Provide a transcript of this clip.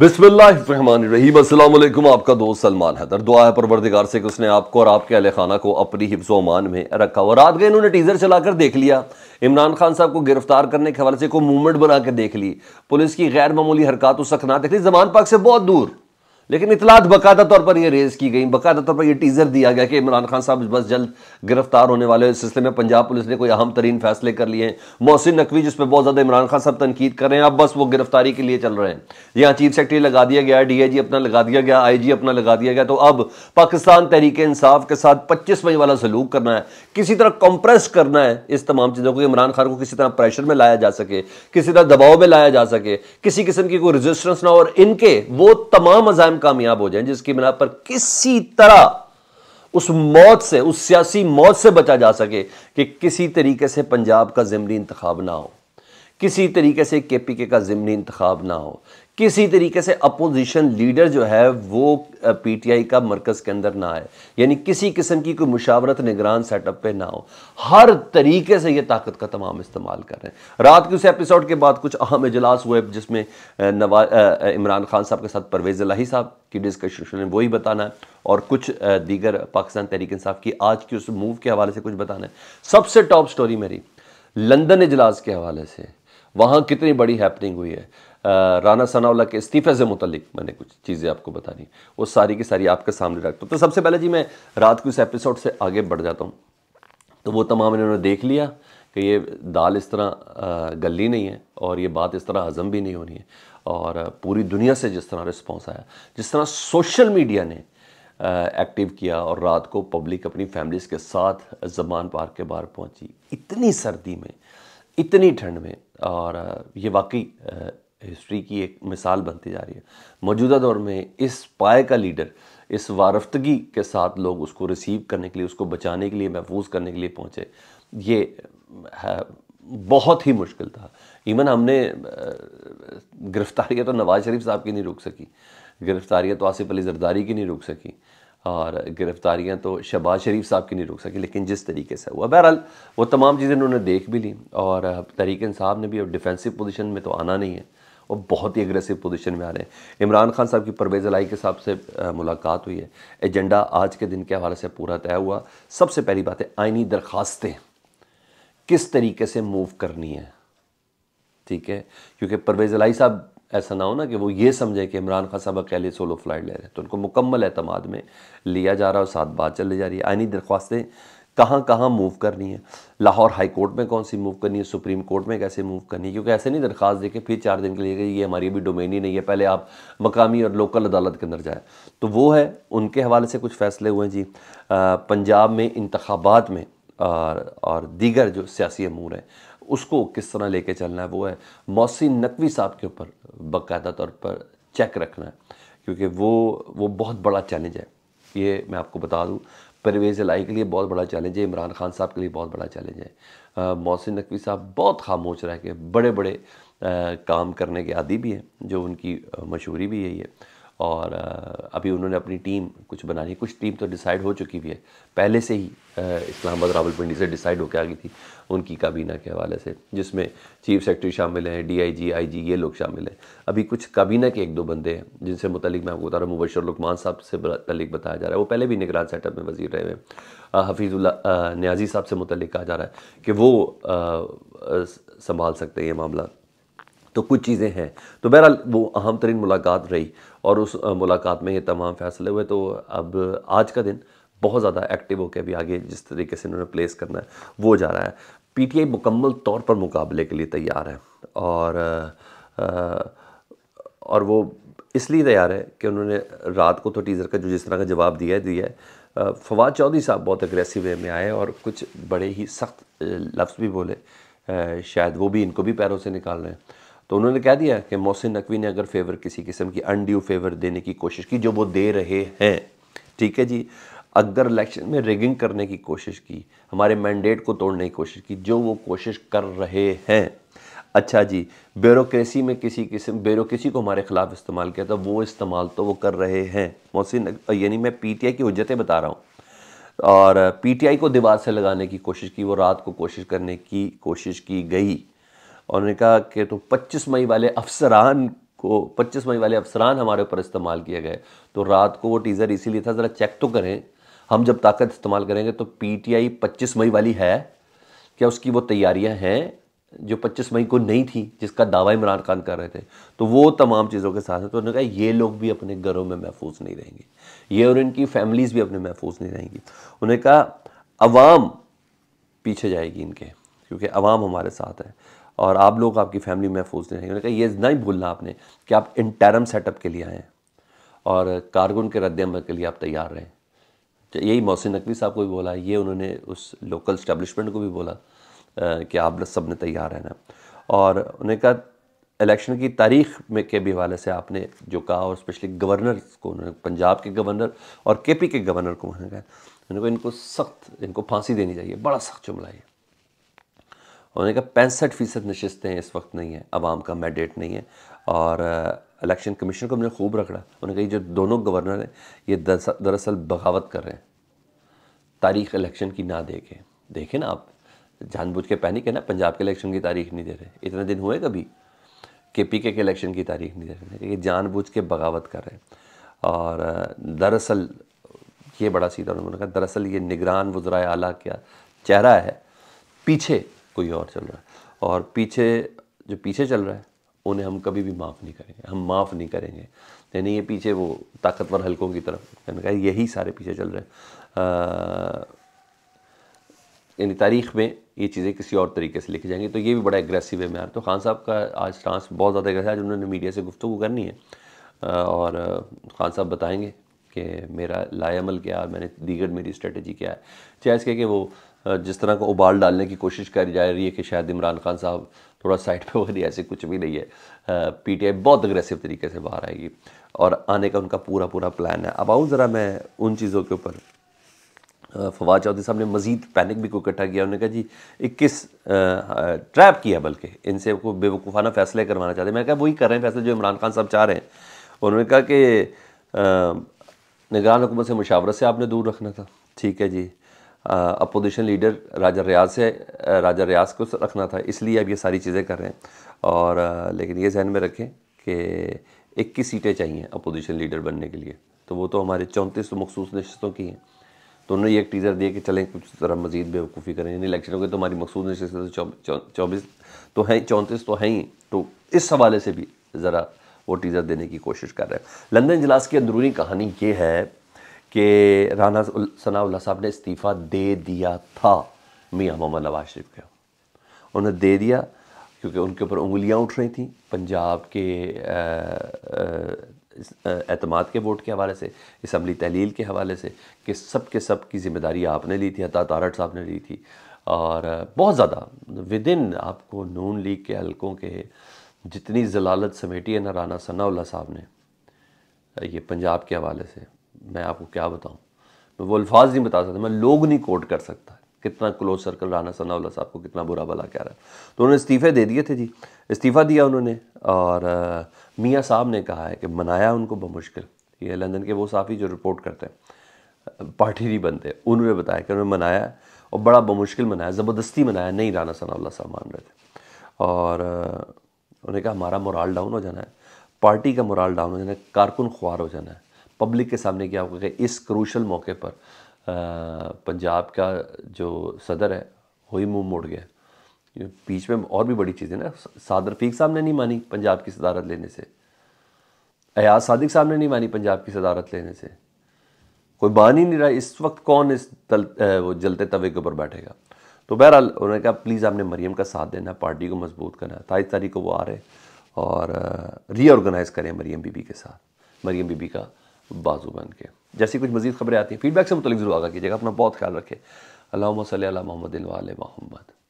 बिस्मिल्लाम असलम आपका दोस्त सलमान हैदर दुआ है परवरदिगार से कि उसने आपको और आपके अहल खाना को अपनी हिफ्स अमान में रखा और रात गए इन्होंने टीज़र चलाकर देख लिया इमरान खान साहब को गिरफ्तार करने के हवाले से को मूवमेंट बना के देख ली पुलिस की गैर मामूली हरकत उस सखना देख ली जमान पाक से बहुत दूर लेकिन इतलात बकायदा तौर पर यह रेज की गई बकायदा तौर पर यह टीजर दिया गया कि इमरान खान साहब बस जल्द गिरफ्तार होने वाले इस सिलसिले में पंजाब पुलिस ने कोई अहम तरीन फैसले कर लिए हैं मोहसिन नकवी जिस पर बहुत ज़्यादा इमरान खान साहब तनकीद कर रहे हैं अब बस वो गिरफ्तारी के लिए चल रहे हैं यहाँ चीफ सेक्रेटरी लगा दिया गया डी आई जी अपना लगा दिया गया आई जी अपना लगा दिया गया तो अब पाकिस्तान तहरीक इंसाफ के साथ पच्चीस मई वाला सलूक करना है किसी तरह कंप्रेस करना है इस तमाम चीज़ों को इमरान खान को किसी तरह प्रेशर में लाया जा सके किसी तरह दबाव में लाया जा सके किसी किस्म की कोई रजिस्टेंस ना और इनके वो तमाम अजाम हम कामयाब हो जाएं जिसकी बिना पर किसी तरह उस मौत से उस सियासी मौत से बचा जा सके कि किसी तरीके से पंजाब का ज़मनी इंतखब ना हो किसी तरीके से के पी के का ज़मनी इंतखब ना हो किसी तरीके से अपोजिशन लीडर जो है वो पीटीआई का मरकज़ के अंदर ना आए यानी किसी किस्म की कोई मुशावरत निगरान सेटअप पे ना हो हर तरीके से ये ताकत का तमाम इस्तेमाल कर रहे हैं रात के उस एपिसोड के बाद कुछ अहम इजलास हुए जिसमें नवाज इमरान खान साहब के साथ परवेज़ लाही साहब की डिस्कशन वही बताना है और कुछ दीगर पाकिस्तान तहरीक साहब की आज की उस मूव के हवाले से कुछ बताना है सबसे टॉप स्टोरी मेरी लंदन इजलास के हवाले से वहाँ कितनी बड़ी हैपनिंग हुई है राना सनाउल्ला के इस्तीफ़े से मुतलिक मैंने कुछ चीज़ें आपको बतानी वो सारी की सारी आपके सामने रखता तो, हूँ तो सबसे पहले जी मैं रात को इस एपिसोड से आगे बढ़ जाता हूँ तो वो तमाम इन्होंने देख लिया कि ये दाल इस तरह गली नहीं है और ये बात इस तरह हज़म भी नहीं होनी है और पूरी दुनिया से जिस तरह रिस्पॉन्स आया जिस तरह सोशल मीडिया ने एक्टिव किया और रात को पब्लिक अपनी फैमिलीज़ के साथ जबान पार्क के बाहर पहुंची इतनी सर्दी में इतनी ठंड में और ये वाकई हिस्ट्री की एक मिसाल बनती जा रही है मौजूदा दौर में इस पाए का लीडर इस वारफ्तगी के साथ लोग उसको रिसीव करने के लिए उसको बचाने के लिए महफूज करने के लिए पहुँचे ये बहुत ही मुश्किल था इवन हमने गिरफ्तारियाँ तो नवाज़ शरीफ साहब की नहीं रुक सकी गिरफ्तारियाँ तो आसिफ अली जरदारी की नहीं रुक सकी और गिरफ़्तारियाँ तो शबाज़ शरीफ साहब की नहीं रुक सकी लेकिन जिस तरीके से हुआ बहरहाल वो तमाम चीज़ें उन्होंने देख भी ली और तहरीक साहब ने भी अब डिफेंसिव पोजीशन में तो आना नहीं है और बहुत ही अग्रेसिव पोजीशन में आ रहे हैं इमरान खान साहब की परवेज़ अलाई के साहब से मुलाकात हुई है एजेंडा आज के दिन के हवाले से पूरा तय हुआ सबसे पहली बात है आइनी दरख्वास्तें किस तरीके से मूव करनी है ठीक है क्योंकि परवेज़ अलाई साहब ऐसा ना हो ना कि वो ये समझे कि इमरान खान साहब अकेले सोलो फ्लाइट ले रहे हैं तो उनको मुकम्मल अहतमाद में लिया जा रहा है और साथ बात चली जा रही है आइनी दरख्वास्तें कहाँ कहाँ मूव करनी है लाहौर हाई कोर्ट में कौन सी मूव करनी है सुप्रीम कोर्ट में कैसे मूव करनी है क्योंकि ऐसे नहीं दरख्वास्त देखे फिर चार दिन के लिए ये हमारी अभी डोमेन ही नहीं है पहले आप मकामी और लोकल अदालत के अंदर जाए तो वो है उनके हवाले से कुछ फैसले हुए हैं जी आ, पंजाब में इंतबात में और, और दीगर जो सियासी अमूर हैं उसको किस तरह लेके चलना है वो है मौसी नकवी साहब के ऊपर बाकायदा तौर पर चेक रखना है क्योंकि वो वो बहुत बड़ा चैलेंज है ये मैं आपको बता दूँ परवेज़ लाई के लिए बहुत बड़ा चैलेंज है इमरान खान साहब के लिए बहुत बड़ा चैलेंज है मोहसिन नकवी साहब बहुत खामोश रह के बड़े बड़े आ, काम करने के आदि भी हैं जो उनकी मशहूरी भी यही है और अभी उन्होंने अपनी टीम कुछ बनानी कुछ टीम तो डिसाइड हो चुकी भी है पहले से ही इस्लामाबाद रावलपिंडी से डिसाइड होकर आ गई थी उनकी काबीना के हवाले से जिसमें चीफ सेक्रेटरी शामिल हैं डीआईजी आईजी ये लोग शामिल हैं अभी कुछ काबीना के एक दो बंदे हैं जिनसे मुतलिक मैं आपको बता रहा हूँ मुबशर लकमान साहब से मतलब बताया जा रहा है वो पहले भी निगरान सेटअप में वजीर रहे हैं हफीज़ुल्ला न्याजी साहब से मुतलिक कहा जा रहा है कि वो संभाल सकते हैं ये मामला तो कुछ चीज़ें हैं तो बहरहाल वो अहम तरीन मुलाकात रही और उस मुलाकात में ये तमाम फैसले हुए तो अब आज का दिन बहुत ज़्यादा एक्टिव होकर अभी आगे जिस तरीके से इन्होंने प्लेस करना है वो जा रहा है पीटीआई मुकम्मल तौर पर मुकाबले के लिए तैयार है और और वो इसलिए तैयार है कि उन्होंने रात को तो टीज़र का जो जिस तरह का जवाब दिया है दिया है फवाद चौधरी साहब बहुत अग्रेसिव वे में आए और कुछ बड़े ही सख्त लफ्ज़ भी बोले शायद वो भी इनको भी पैरों से निकाल रहे हैं तो उन्होंने कह दिया कि मोहसिन नकवी ने अगर फेवर किसी किस्म की अनड्यू फेवर देने की कोशिश की जो वो दे रहे हैं ठीक है जी अगर इलेक्शन में रिगिंग करने की कोशिश की हमारे मैंडेट को तोड़ने की कोशिश की जो वो कोशिश कर रहे हैं अच्छा जी ब्यूरोसी में किसी किस्म ब्यूरोसी को हमारे ख़िलाफ़ इस्तेमाल किया था वो इस्तेमाल तो वो कर रहे हैं मोहसिन यानी मैं पी टी आई की उज्जतें बता रहा हूँ और पी टी आई को दीवार से लगाने की कोशिश की वो रात को कोशिश करने की कोशिश की गई उन्होंने कहा कि तो 25 मई वाले अफसरान को 25 मई वाले अफसरान हमारे ऊपर इस्तेमाल किए गए तो रात को वो टीज़र इसीलिए था ज़रा चेक तो करें हम जब ताकत इस्तेमाल करेंगे तो पीटीआई 25 मई वाली है क्या उसकी वो तैयारियां हैं जो 25 मई को नहीं थी जिसका दावा इमरान खान कर रहे थे तो वो तमाम चीज़ों के साथ है तो उन्होंने कहा ये लोग भी अपने घरों में महफूज नहीं रहेंगे ये और इनकी फैमिलीज़ भी अपने महफूज नहीं रहेंगी उन्होंने कहा अवाम पीछे जाएगी इनके क्योंकि अवाम हमारे साथ है और आप लोग आपकी फैमिली महफूज नहीं रहेंगे कहा ये नहीं भूलना आपने कि आप इंटरम सेटअप के लिए आए हैं और कारगुन के रद्द अमल के लिए आप तैयार रहें तो यही मोहसिन नकवी साहब को भी बोला ये उन्होंने उस लोकल स्टैब्लिशमेंट को भी बोला कि आप सब ने तैयार रहना और उन्होंने कहा इलेक्शन की तारीख में के भी हवाले से आपने जो कहा और स्पेशली गवर्नर को उन्होंने पंजाब के गवर्नर और के पी के गवर्नर को उन्होंने कहा उन्होंने कहा इनको सख्त इनको फांसी देनी चाहिए बड़ा सख्त जुमला है उन्होंने कहा पैंसठ फ़ीसद नशस्तें हैं इस वक्त नहीं है आवाम का मैंडेट नहीं है और इलेक्शन कमीशन को हमने खूब रखड़ा उन्होंने कहा ये जो दोनों गवर्नर हैं ये दरअसल बगावत कर रहे हैं तारीख इलेक्शन की ना देखें देखें ना आप जानबूझ के पैनिक है ना पंजाब के इलेक्शन की तारीख नहीं दे रहे इतने दिन हुए कभी के पी के के इलेक्शन की तारीख नहीं दे रहे ये जानबूझ के बगावत कर रहे हैं और दरअसल ये बड़ा सीधा उन्होंने कहा दरअसल ये निगरान वज्रा आला क्या चेहरा है पीछे कोई और चल रहा है और पीछे जो पीछे चल रहा है उन्हें हम कभी भी माफ़ नहीं करेंगे हम माफ़ नहीं करेंगे यानी ये पीछे वो ताकतवर हलकों की तरफ कहा यही सारे पीछे चल रहे हैं यानी तारीख में ये चीज़ें किसी और तरीके से लिखी जाएंगी तो ये भी बड़ा एग्रेसिव है मैं तो खान साहब का आज ट्रांस बहुत ज़्यादा एग्रेसिव आज उन्होंने मीडिया से गुफ्तु करनी है और खान साहब बताएंगे कि मेरा लायामल क्या है मैंने दीगर मेरी स्ट्रेटजी क्या है चाहे इसके कि वो जिस तरह का उबाल डालने की कोशिश करी जा रही है कि शायद इमरान खान साहब थोड़ा साइड पे हो है ऐसे कुछ भी नहीं है पीटीआई बहुत अग्रेसिव तरीके से बाहर आएगी और आने का उनका पूरा पूरा प्लान है अब आऊँ ज़रा मैं उन चीज़ों के ऊपर फवाद चौधरी साहब ने मज़ीद पैनिक भी को इकट्ठा किया उन्होंने कहा जी इक्कीस ट्रैप किया बल्कि इनसे को बेवकूफ़ाना फ़ैसले करवाना चाहते हैं मैंने कहा वही कर रहे हैं फैसले जो इमरान खान साहब चाह रहे हैं उन्होंने कहा कि निगरान हुकूमत से मुशावरत से आपने दूर रखना था ठीक है जी अपोजिशन लीडर राजा रियाज से राजा रियाज को रखना था इसलिए अब ये सारी चीज़ें कर रहे हैं और लेकिन ये जहन में रखें कि इक्कीस सीटें चाहिए अपोजिशन लीडर बनने के लिए तो वो तो हमारे चौंतीस तो मखसूस नशस्तों की हैं तो उन्होंने ये एक टीज़र दिया कि चलें कुछ तरह मजीद बेवकूफ़ी करें यानी इलेक्शन हो गए तो हमारी मखसूस नशस्तें तो चौबीस तो हैं चौंतीस तो हैं ही तो इस हवाले से भी ज़रा वो टीज़र देने की कोशिश कर रहे हैं लंदन इजलास की अंदरूनी कहानी ये है कि राना सनाउल्ला साहब ने इस्तीफ़ा दे दिया था मियाँ मोहम्मद नवाज शरीफ के उन्हें दे दिया क्योंकि उनके ऊपर उंगलियां उठ रही थी पंजाब के अतमाद के वोट के हवाले से इसम्बली तहलील के हवाले से कि सब के सब की जिम्मेदारी आपने ली थी हता तारट साहब ने ली थी और बहुत ज़्यादा विद इन आपको नून लीग के हलकों के जितनी जलालत समेटी है ना राना सनाउल्ला साहब ने ये पंजाब के हवाले से मैं आपको क्या बताऊँ मैं वो अल्फाज नहीं बता सकता मैं लोग नहीं कोट कर सकता कितना क्लोज सर्कल राना सनाउल्ला साहब को कितना बुरा भला कह रहा है तो उन्होंने इस्तीफ़े दे दिए थे जी इस्तीफ़ा दिया उन्होंने और मियाँ साहब ने कहा है कि मनाया उनको बमुश्किल ये लंदन के वो साफ़ी जो रिपोर्ट करते हैं पार्टी नहीं बनते उन्होंने बताया कि उन्होंने मनाया और बड़ा बमुश्किल मनाया ज़बरदस्ती मनाया नहीं राना सनाउल्ला साहब मान रहे थे और उन्होंने कहा हमारा मोराल डाउन हो जाना है पार्टी का मोराल डाउन हो जाना है कारकुन ख्वार हो जाना है पब्लिक के सामने क्या होगा कि इस क्रूशल मौके पर पंजाब का जो सदर है वही मुंह मोड़ गया बीच में और भी बड़ी चीज़ें ना साद रफीक साहब ने नहीं मानी पंजाब की सदारत लेने से अयाज सादिक साहब ने नहीं मानी पंजाब की सदारत लेने से कोई मान ही नहीं रहा इस वक्त कौन इस तल, वो जलते तवे के ऊपर बैठेगा तो बहरहाल उन्होंने कहा प्लीज़ आपने मरीम का साथ देना पार्टी को मजबूत करना ताईस तारीख को वो आ रहे और रीऑर्गेनाइज़ करें मरीम बीबी के साथ मरीम बीबी का बाजू बन के जैसी कुछ मजीद खबरें आती हैं फीडबैक से मुतलिक जरूर आगा कीजिएगा अपना बहुत ख्याल रखें अल्लाह सल मोहम्मद मोहम्मद